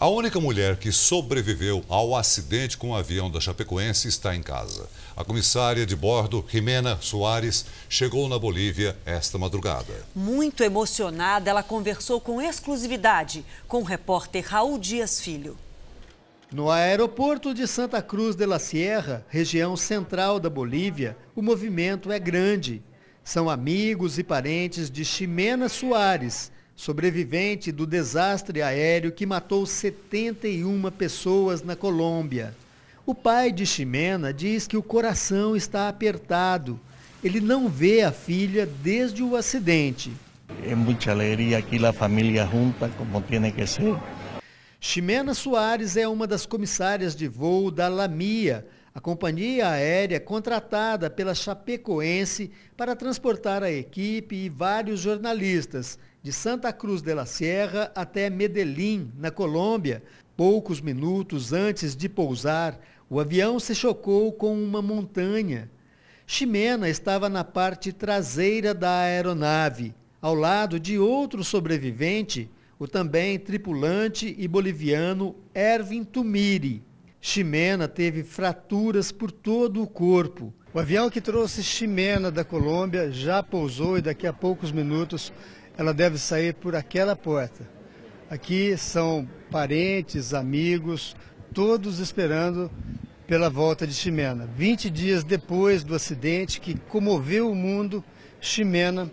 A única mulher que sobreviveu ao acidente com o avião da Chapecoense está em casa. A comissária de bordo, Jimena Soares, chegou na Bolívia esta madrugada. Muito emocionada, ela conversou com exclusividade com o repórter Raul Dias Filho. No aeroporto de Santa Cruz de la Sierra, região central da Bolívia, o movimento é grande. São amigos e parentes de Ximena Soares, sobrevivente do desastre aéreo que matou 71 pessoas na Colômbia. O pai de Ximena diz que o coração está apertado. Ele não vê a filha desde o acidente. É muita alegria aqui, a família junta, como tem que ser. Ximena Soares é uma das comissárias de voo da Lamia, a companhia aérea contratada pela Chapecoense para transportar a equipe e vários jornalistas, de Santa Cruz de la Sierra até Medellín, na Colômbia. Poucos minutos antes de pousar, o avião se chocou com uma montanha. Ximena estava na parte traseira da aeronave, ao lado de outro sobrevivente, o também tripulante e boliviano Erwin Tumiri. Ximena teve fraturas por todo o corpo. O avião que trouxe Ximena da Colômbia já pousou e daqui a poucos minutos ela deve sair por aquela porta. Aqui são parentes, amigos, todos esperando pela volta de Ximena. 20 dias depois do acidente que comoveu o mundo, Ximena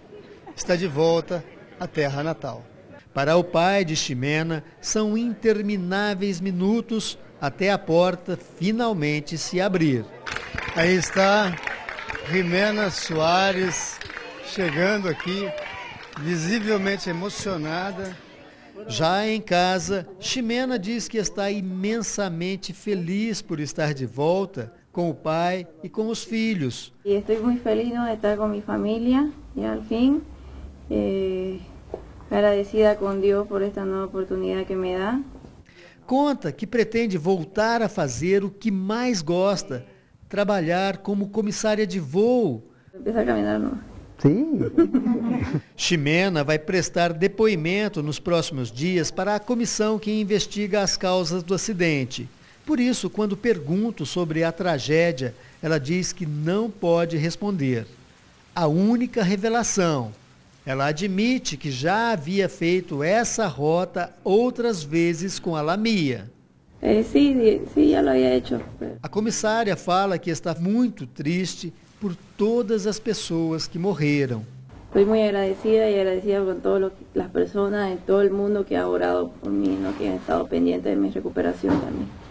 está de volta à terra natal. Para o pai de Ximena, são intermináveis minutos até a porta finalmente se abrir. Aí está Ximena Soares chegando aqui Visivelmente emocionada. Já em casa, Ximena diz que está imensamente feliz por estar de volta com o pai e com os filhos. Estou muito feliz de estar com minha família e, ao fim, eh, agradecida com Deus por esta nova oportunidade que me dá. Conta que pretende voltar a fazer o que mais gosta, trabalhar como comissária de voo. Vou começar a caminhar no Sim. Ximena vai prestar depoimento nos próximos dias para a comissão que investiga as causas do acidente. Por isso, quando pergunto sobre a tragédia, ela diz que não pode responder. A única revelação. Ela admite que já havia feito essa rota outras vezes com a Lamia sim, sim, ela havia feito. A comissária fala que está muito triste por todas as pessoas que morreram. Estou muito agradecida e agradecida com todas as pessoas e todo mundo que ha orado por mim, que ha estado pendente de minha recuperação também.